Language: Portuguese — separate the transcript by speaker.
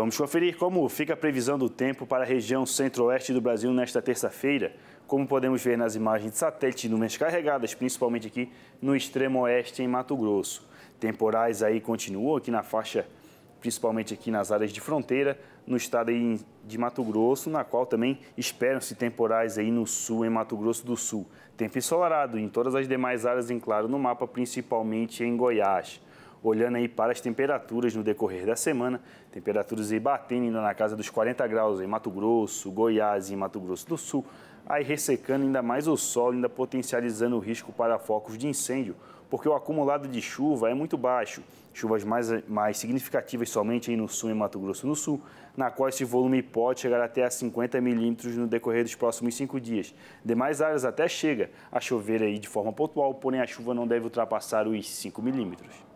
Speaker 1: Vamos conferir como fica a previsão do tempo para a região centro-oeste do Brasil nesta terça-feira. Como podemos ver nas imagens de satélite, nuvens carregadas, principalmente aqui no extremo oeste, em Mato Grosso. Temporais aí continuam aqui na faixa, principalmente aqui nas áreas de fronteira, no estado de Mato Grosso, na qual também esperam-se temporais aí no sul, em Mato Grosso do Sul. Tempo ensolarado em todas as demais áreas, em claro, no mapa, principalmente em Goiás olhando aí para as temperaturas no decorrer da semana, temperaturas aí batendo ainda na casa dos 40 graus em Mato Grosso, Goiás e Mato Grosso do Sul, aí ressecando ainda mais o solo, ainda potencializando o risco para focos de incêndio, porque o acumulado de chuva é muito baixo. Chuvas mais, mais significativas somente aí no sul e Mato Grosso do Sul, na qual esse volume pode chegar até a 50 milímetros no decorrer dos próximos cinco dias. Demais áreas até chega a chover aí de forma pontual, porém a chuva não deve ultrapassar os 5 milímetros.